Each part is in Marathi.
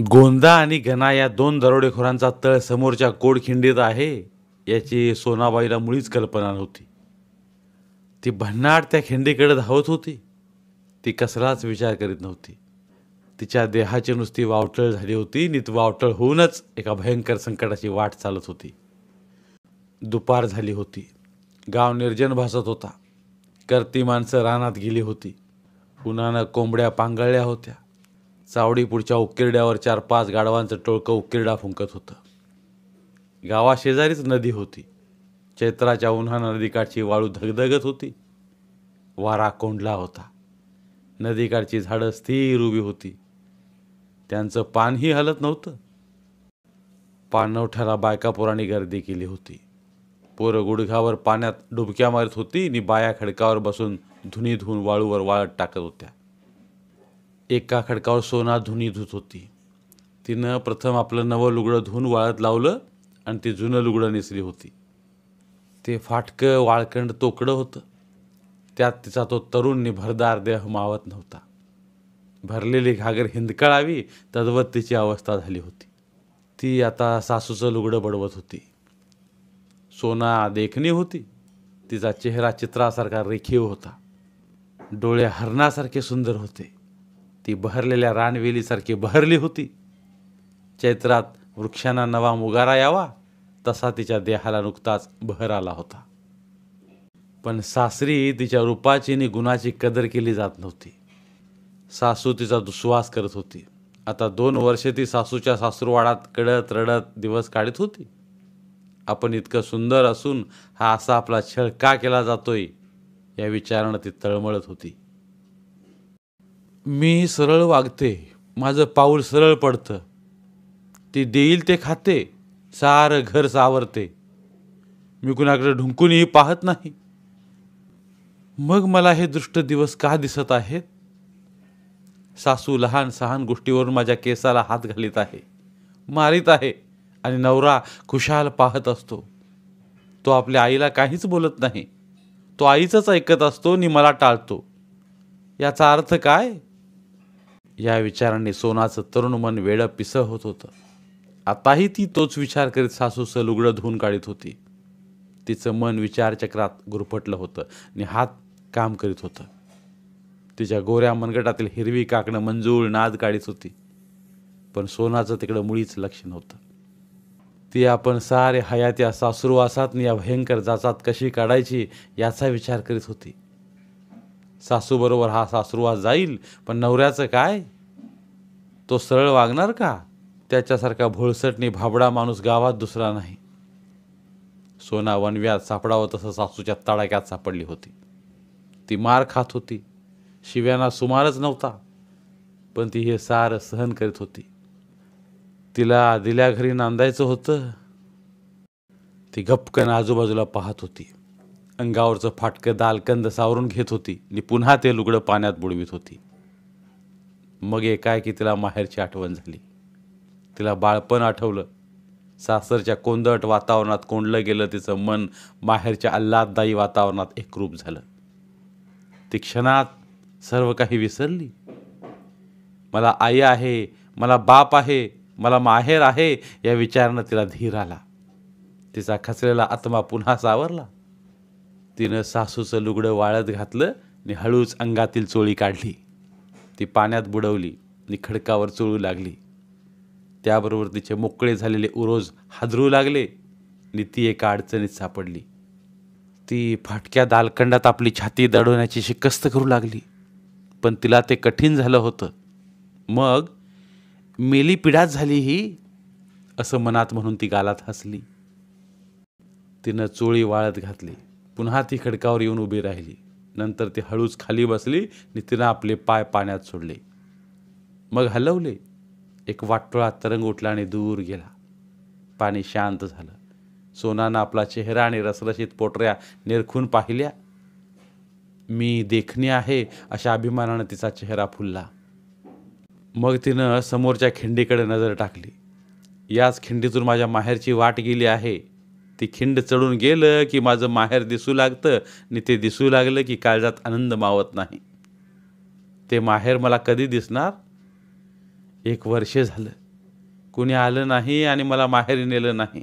गोंदा आणि घना या दोन दरोडेखोरांचा तळ समोरच्या कोडखिंडीत आहे याची सोनाबाईला मुळीच कल्पना नव्हती ती भन्नाट त्या खिंडीकडे धावत होती ती कसलाच विचार करीत नव्हती तिच्या देहाची नुसती वावटळ झाली होती नीत वावटळ होऊनच एका भयंकर संकटाची वाट चालत होती दुपार झाली होती गाव निर्जन भासत होता करती माणसं रानात गेली होती उन्हानं कोंबड्या पांगळल्या होत्या चावडीपूरच्या उकिरड्यावर चार पाच गाढवांचं टोळकं उकिरडा फुंकत होतं गावाशेजारीच नदी होती चैत्राच्या उन्हा नदीकाठची वाळू धगधगत होती वारा कोंडला होता नदीकाठची झाडं स्थिर उभी होती त्यांचं पानही हलत नव्हतं पानवठ्याला बायकापुराने गर्दी केली होती पोरं गुडघावर पाण्यात डुबक्या मारत होती आणि बाया खडकावर बसून धुनी धुवून वाळूवर वाळत टाकत होत्या एका खडकावर सोना धुनी धुत होती तिनं प्रथम आपलं नवं लुगडं धुवून वाळत लावलं आणि ती जुनं लुगडं नेसली होती ते फाटकं वाळकंड तोकडं होतं त्यात तिचा तो तरुण निभरदार देह मावत नव्हता भरलेली घागर हिंदकळावी तद्वत तिची अवस्था झाली होती ती आता सासूचं लुगडं बडवत होती सोना देखणी होती तिचा चेहरा चित्रासारखा रेखीव होता डोळे हरणासारखे सुंदर होते ती बहरलेल्या रानवेलीसारखी बहरली होती चैत्रात वृक्षांना नवा मुगारा यावा तसा तिच्या देहाला नुकताच बहर आला होता पण सासरी तिच्या रूपाची आणि गुणाची कदर केली जात नव्हती सासू तिचा दुस्वास करत होती आता दोन वर्षे ती सासूच्या सासूरवाडात कडत रडत दिवस काढत होती आपण इतकं सुंदर असून हा असा आपला छळ का केला जातोय या विचारानं ती तळमळत होती मी सरळ वागते माझं पाऊल सरळ पडतं ते देईल ते खाते सारं घर सावरते मी कुणाकडे ढुंकूनही पाहत नाही मग मला हे दृष्ट दिवस का दिसत आहेत सासू लहान सहान गोष्टीवरून माझ्या केसाला हात घालीत आहे मारित आहे आणि नवरा खुशाल पाहत असतो तो आपल्या आईला काहीच बोलत नाही तो आईचंच ऐकत असतो आणि मला टाळतो याचा अर्थ काय या विचाराने सोनाचं तरुण मन वेळ पिसं होत होतं आताही ती तोच विचार करीत सासूचं लुगडं धुवून काढीत होती तिचं मन विचारचक्रात गुरफटलं होतं आणि हात काम करीत होतं तिच्या गोऱ्या मनगटातील हिरवी काकणं मंजूळ नाद काढीत होती पण सोनाचं तिकडं मुळीच लक्ष नव्हतं ती आपण सारे हयात्या सासुरवासात या भयंकर जाचात कशी काढायची याचा विचार करीत होती सासूबरोबर हा सासरूवा जाईल पण नवऱ्याचं काय तो सरळ वागणार का त्याच्यासारखा भोळसटणी भाबडा माणूस गावात दुसरा नाही सोना वनव्यात सापडावं तसं सासूच्या तडाक्यात सापडली होती ती मार खात होती शिव्यांना सुमारच नव्हता पण ती हे सार सहन करीत होती तिला दिल्या घरी नांदायचं होतं ती गपकन आजूबाजूला पाहत होती अंगावरचं फाटकं दालकंद सावरून घेत होती आणि पुन्हा ते लुगडं पाण्यात बुडवीत होती मग की तिला माहेरची आठवण झाली तिला बाळपण आठवलं सासरच्या कोंदट वातावरणात कोंडलं गेलं तिचं मन माहेरच्या आल्हाददायी वातावरणात एकरूप झालं ती क्षणात सर्व काही विसरली मला आई आहे मला बाप आहे मला माहेर आहे या विचारानं तिला धीर आला तिचा खचलेला आत्मा पुन्हा सावरला तिनं सासूचं लुगडं वाळत घातलं आणि हळूच अंगातील चोळी काढली ती पाण्यात बुडवली आणि खडकावर चोळू लागली त्याबरोबर तिचे मोकळे झालेले उरोज हादरू लागले आणि ती एका अडचणीत सापडली ती फाटक्या दालखंडात आपली छाती दडवण्याची शिकस्त करू लागली पण तिला ते कठीण झालं होतं मग मेली पिढाच झाली ही असं मनात म्हणून ती गालात हसली तिनं चोळी वाळत घातली पुन्हा ती खडकावर येऊन उभी राहिली नंतर ती हळूच खाली बसली आणि तिनं आपले पाय पाण्यात सोडले मग हलवले एक वाटोळा तरंग उठला आणि दूर गेला पाणी शांत झालं सोनानं आपला चेहरा आणि रसरशीत पोटऱ्या निरखून पाहिल्या मी देखणी आहे अशा अभिमानानं तिचा चेहरा फुलला मग तिनं समोरच्या खिंडीकडे नजर टाकली याच खिंडीतून माझ्या माहेरची वाट गेली आहे ती खिंड चढून गेलं की माझं माहेर दिसू लागतं आणि ते दिसू लागलं की काळजात आनंद मावत नाही ते माहेर मला कधी दिसणार एक वर्ष झालं कुणी आलं नाही आणि मला माहेरी नेलं नाही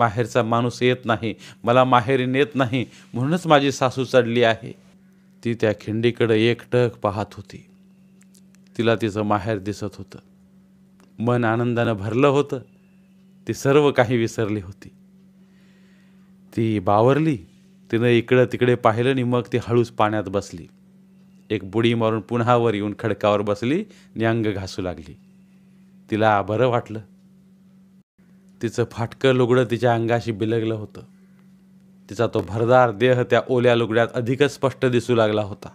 माहेरचा माणूस येत नाही मला माहेरी नेत नाही म्हणूनच माझी सासू चढली आहे ती त्या खिंडीकडं एकटक पाहत होती तिला तिचं माहेर दिसत होतं मन आनंदानं भरलं होतं ती सर्व काही विसरली होती ती बावरली तिनं इकडं तिकडे पाहिलं आणि मग ती हळूच पाण्यात बसली एक बुडी मारून पुन्हा वर येऊन खडकावर बसली आणि अंग घासू लागली तिला बरं वाटलं तिचं फाटकं लुगडं तिच्या अंगाशी बिलगलं होतं तिचा तो भरदार देह त्या ओल्या लुगड्यात अधिकच स्पष्ट दिसू लागला होता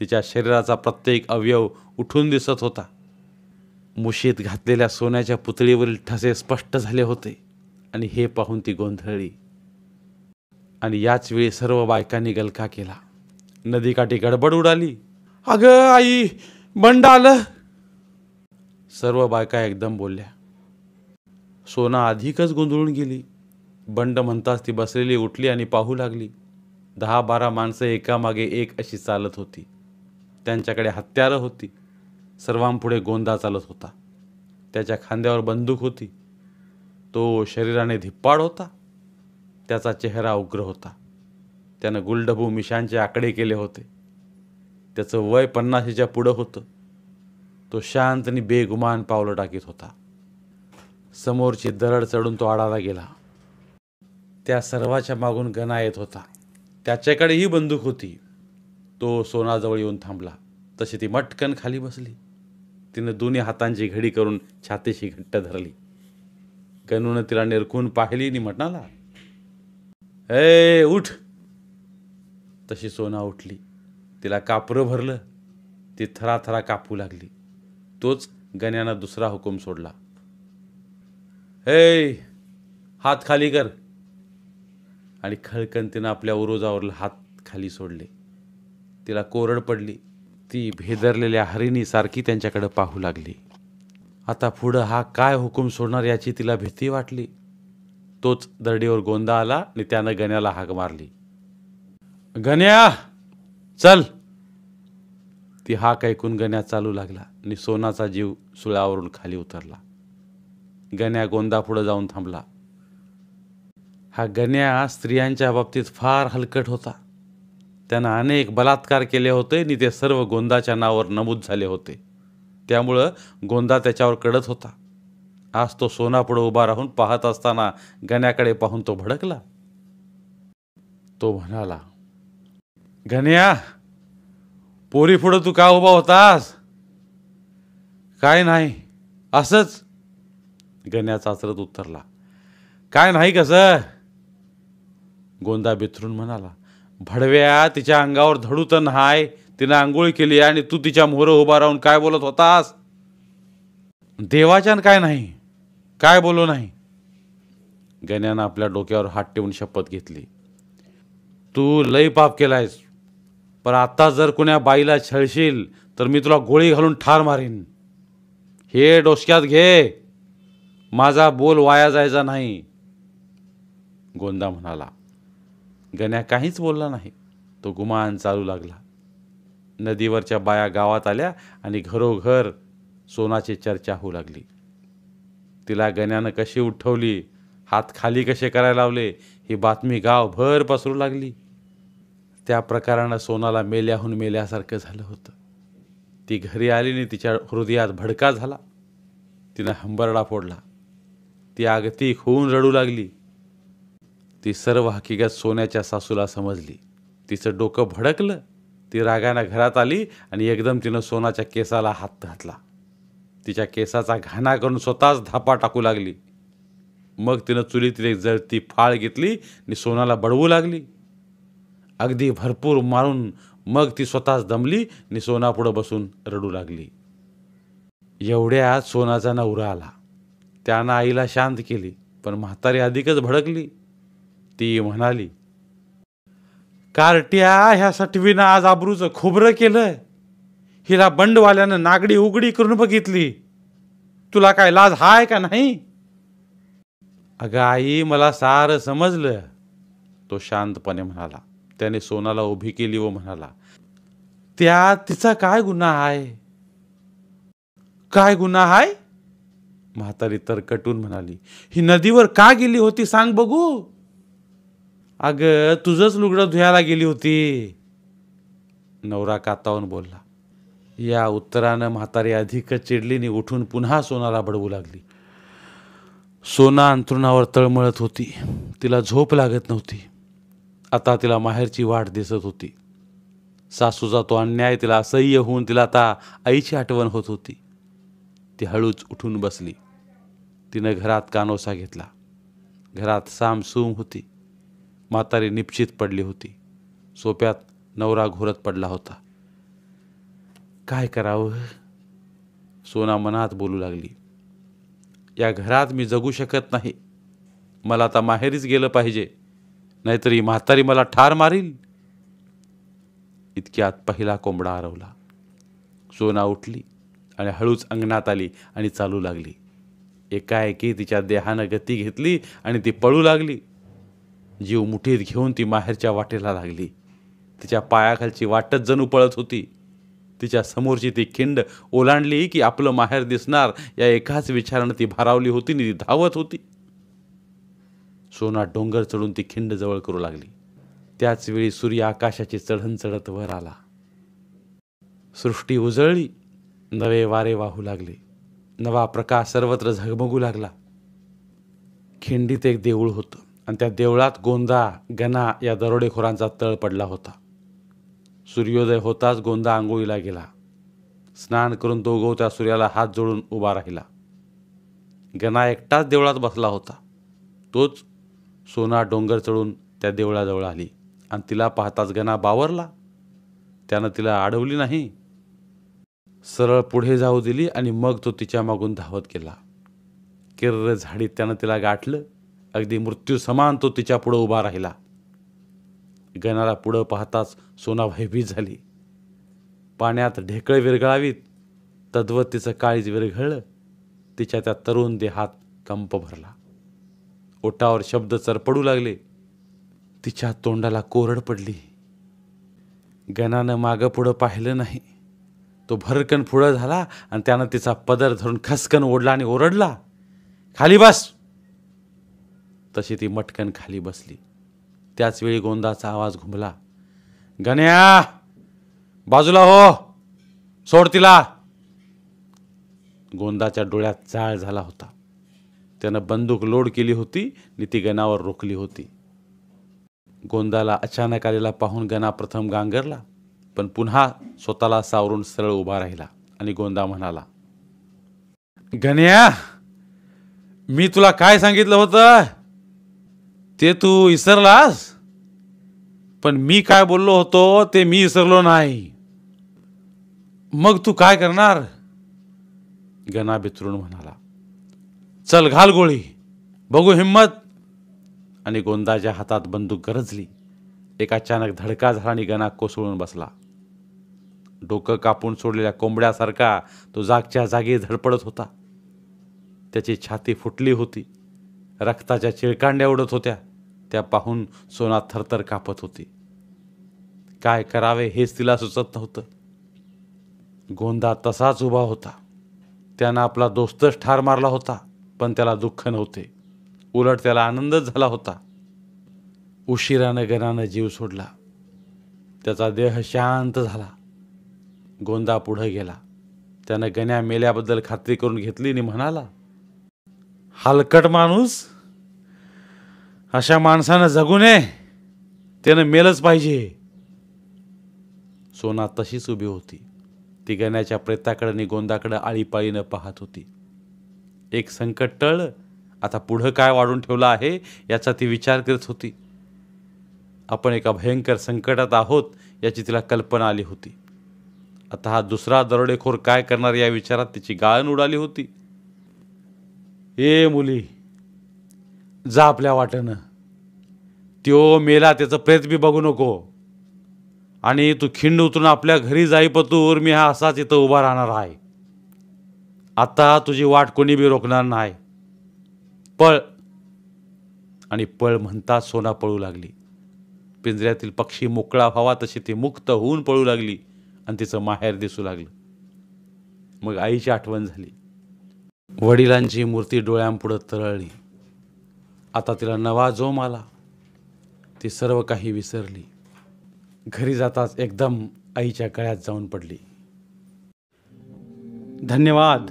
तिच्या शरीराचा प्रत्येक अवयव उठून दिसत होता मुशीत घातलेल्या सोन्याच्या पुतळीवरील ठसे स्पष्ट झाले होते आणि हे पाहून ती गोंधळली आणि याच वेळी सर्व बायकांनी गलका केला नदीकाठी गडबड उडाली अगं आई बंड आलं सर्व बायका एकदम बोलल्या सोना अधिकच गोंधळून गेली बंड म्हणताच ती बसलेली उठली आणि पाहू लागली दहा बारा माणसं एकामागे एक अशी चालत होती त्यांच्याकडे हत्यारं होती सर्वांपुढे गोंदा चालत होता त्याच्या खांद्यावर बंदूक होती तो शरीराने धिप्पाड होता त्याचा चेहरा उग्र होता त्यानं गुलडभू मिशांचे आकडे केले होते त्याचं वय पन्नाशीच्या पुढं होतं तो शांत आणि बेगुमान पावलं टाकीत होता समोरची दरड चढून तो आडाला गेला त्या सर्वाच्या मागून गणा येत होता त्याच्याकडेही बंदूक होती तो सोनाजवळ येऊन थांबला तशी ती मटकन खाली बसली तिनं दोन्ही हातांची घडी करून छातीशी घट्ट धरली गणूनं तिला निरखून पाहिली आणि म्हणाला ए उठ तशी सोना उठली तिला कापरं भरलं ती थराथरा कापू लागली तोच गण्यानं दुसरा हुकूम सोडला ए हात खाली कर आणि खळकन तिनं आपल्या उरोजावरला हात खाली सोडले तिला कोरड पडली ती भेदरलेल्या हरिणीसारखी त्यांच्याकडं पाहू लागली आता पुढं हा काय हुकूम सोडणार याची तिला भीती वाटली तोच दरडीवर गोंदा आला आणि त्यानं गण्याला हाक मारली गण्या चल ती हाक ऐकून गण्या चालू लागला आणि सोनाचा जीव सुळावरून खाली उतरला गण्या गोंदा पुढं जाऊन थांबला हा गण्या स्त्रियांच्या बाबतीत फार हलकट होता त्यानं अनेक बलात्कार केले होते आणि ते सर्व गोंदाच्या नावावर नमूद झाले होते त्यामुळं गोंदा त्याच्यावर कडत होता आज तो सोनापुढं उभा राहून पाहत असताना गण्याकडे पाहून तो भडकला तो म्हणाला गण्या पोरी पुढं तू का उभा होतास काय नाही असच गण्या चाचरत उत्तरला काय नाही कसं गोंदा बिथरून म्हणाला भडव्या तिच्या अंगावर धडू तर हाय तिनं आंघोळ केली आणि तू तिच्या मोहरं उभा राहून काय बोलत होतास देवाच्यान काय नाही काय बोलो नाही गण्यानं आपल्या डोक्यावर हात ठेवून शपथ घेतली तू लई पाप केलायस पण आता जर कुण्या बाईला छळशील तर मी तुला गोळी घालून ठार मारीन हे डोसक्यात घे माझा बोल वाया जायचा नाही गोंदा म्हणाला गण्या काहीच बोलला नाही तो गुमान चालू लागला नदीवरच्या बाया गावात आल्या आणि घरोघर सोनाची चर्चा होऊ लागली तिला गण्यानं कशी उठवली हात खाली कसे करायला लावले ही बातमी गावभर पसरू लागली त्या प्रकारानं सोनाला मेल्याहून मेल्यासारखं झालं होतं ती घरी आली आणि तिच्या हृदयात भडका झाला तिनं हंबरडा फोडला ती आगती खून रडू लागली ती सर्व हकीकत सोन्याच्या सासूला समजली तिचं डोकं भडकलं ती रागानं घरात आली आणि एकदम तिनं सोनाच्या केसाला हात घातला तिच्या केसाचा घाणा करून स्वतःच धापा टाकू लागली मग तिनं चुलीतील एक जळती फाळ घेतली आणि सोनाला बडवू लागली अगदी भरपूर मारून मग ती स्वतःच दमली आणि सोनापुढं बसून रडू लागली एवढ्यात सोनाचा नवरा आला त्यानं आईला शांत केली पण म्हातारी अधिकच भडकली ती म्हणाली कार्ट्या ह्यासाठी विना आज आबरूचं खोबरं केलं हिला बंडवाल्यानं नागडी उघडी करून बघितली तुला काय लाज हाय का नाही अगं आई मला सार समजलं तो शांतपणे म्हणाला त्याने सोनाला उभी केली व म्हणाला त्या तिचा काय गुन्हा आहे काय गुन्हा आहे म्हातारी कटून म्हणाली ही नदीवर का गेली होती सांग बघू अग तुझंच लुगडं धुयाला गेली होती नवरा कातावून बोलला या उत्तरानं म्हातारी अधिकच चिडलीने उठून पुन्हा सोनाला बडवू लागली सोना अंथरुणावर तळमळत होती तिला झोप लागत नव्हती आता तिला माहेरची वाट दिसत होती सासूचा तो अन्याय तिला असह्य होऊन तिला आता आईची आठवण होत होती ती हळूच उठून बसली तिनं घरात कानोसा घेतला घरात सामसूम होती म्हातारी निप्चित पडली होती सोप्यात नवरा घोरत पडला होता काय करावं सोना मनात बोलू लागली या घरात मी जगू शकत नाही मला आता माहेरीच गेलं पाहिजे नाहीतर ही म्हातारी मला ठार मारील इतक्यात पहिला कोंबडा हरवला सोना उठली आणि हळूच अंगणात आली आणि चालू लागली एकाएकी तिच्या देहानं गती घेतली आणि ती पळू लागली जीव मुठीत घेऊन ती माहेरच्या वाटेला लागली तिच्या पायाखालची वाटत जणू पळत होती तिच्या समोरची ती खिंड ओलांडली की आपलं माहेर दिसणार या एकाच विचारानं ती भारावली होती आणि ती धावत होती सोना डोंगर चढून ती खिंड जवळ करू लागली त्याच वेळी सूर्य आकाशाची चढण चढत वर आला सृष्टी उजळली नवे वारे वाहू लागले नवा प्रकाश सर्वत्र झगमगू लागला खिंडीत एक देऊळ होतं आणि त्या देवळात गोंदा गना या दरोडेखोरांचा तळ पडला होता सूर्योदय होताच गोंदा आंघोळीला गेला स्नान करून तो त्या सूर्याला हात जोडून उभा राहिला गणा एकटाच देवळात बसला होता तोच सोना डोंगर चढून त्या देवळाजवळ आली आणि तिला पाहताच गणा बावरला त्यानं तिला अडवली नाही सरळ पुढे जाऊ दिली आणि मग तो तिच्या मागून धावत गेला किर्र झाडीत त्यानं तिला गाठलं अगदी मृत्यू समान तो तिच्या पुढं उभा राहिला गणाला पुढं पाहताच सोना भयभीत झाली पाण्यात ढेकळे विरघळावीत तद्वत तिचं काळीज विरघळलं तिच्या त्या तरुण देहात कंप भरला ओटावर शब्द चरपडू लागले तिच्या तोंडाला कोरड पडली गणानं मागं पुढं पाहिलं नाही तो भरकन पुढं झाला आणि त्यानं तिचा पदर धरून खसकन ओढला आणि ओरडला खाली बस तशी ती मटकन खाली बसली त्याचवेळी गोंदाचा आवाज घुमला गण्या बाजूला हो सोड तिला गोंदाच्या डोळ्यात चाळ झाला होता त्यानं बंदूक लोड केली होती आणि ती गणावर रोखली होती गोंदाला अचानक आलेला पाहून गणा प्रथम गांगरला पण पुन्हा स्वतःला सावरून सरळ उभा राहिला आणि गोंदा म्हणाला गण्या मी तुला काय सांगितलं होतं ते तू विसरलास पण मी काय बोललो होतो ते मी विसरलो नाही मग तू काय करणार गणा बिचरून म्हणाला चल घाल गोळी बघू हिम्मत आणि गोंदाच्या हातात बंदूक गरजली एक अचानक धडका झाला आणि गणा कोसळून बसला डोकं कापून सोडलेल्या कोंबड्यासारखा तो जागच्या जागी धडपडत होता त्याची छाती फुटली होती रक्ताच्या चिळकांड्या उडत होत्या त्या पाहून सोना थरथर कापत होती काय करावे हेच तिला सुचत नव्हतं गोंदा तसाच उभा होता त्यानं आपला दोस्तच ठार मारला होता पण त्याला दुःख नव्हते उलट त्याला आनंदच झाला होता उशिरानं गणानं जीव सोडला त्याचा देह शांत झाला गोंदा पुढं गेला त्यानं गण्या मेल्याबद्दल खात्री करून घेतली आणि म्हणाला हलकट माणूस अशा माणसानं जगू नये त्यानं मेलच पाहिजे सोना तशीच उभी होती ती गण्याच्या प्रेताकडे आणि गोंदाकडे आळीपाळीनं पाहत होती एक संकट टळ आता पुढं काय वाढून ठेवलं आहे याचा ती विचार करत होती आपण एका भयंकर संकटात आहोत याची तिला कल्पना आली होती आता हा दुसरा दरोडेखोर काय करणार या विचारात तिची गाळण उडाली होती ए मुली जा आपल्या वाटेनं त्यो मेला त्याचं प्रेत बी बघू नको आणि तू खिंड उतरून आपल्या घरी जाईपतूर मी हा असाच इथं उभा राहणार आहे आता तुझी वाट कोणी बी रोखणार नाही पळ आणि पळ म्हणता सोना पळू लागली पिंजऱ्यातील पक्षी मोकळा व्हावा तशी ती मुक्त होऊन पळू लागली आणि तिचं माहेर दिसू लागलं मग आईची आठवण झाली वडिलांची मूर्ती डोळ्यांपुढं तरळली आता तिला नवा जोम आला ती सर्व काही विसरली घरी जाताच एकदम आईच्या गळ्यात जाऊन पडली धन्यवाद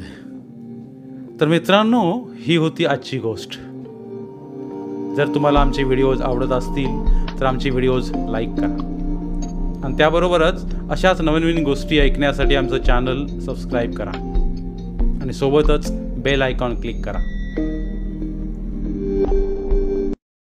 तर मित्रांनो ही होती आजची गोष्ट जर तुम्हाला आमचे व्हिडिओज आवडत असतील तर आमचे व्हिडिओज लाईक करा आणि त्याबरोबरच अशाच नवीन नवीन गोष्टी ऐकण्यासाठी आमचं चॅनल सबस्क्राईब करा आणि सोबतच बेल आयकॉन क्लिक करा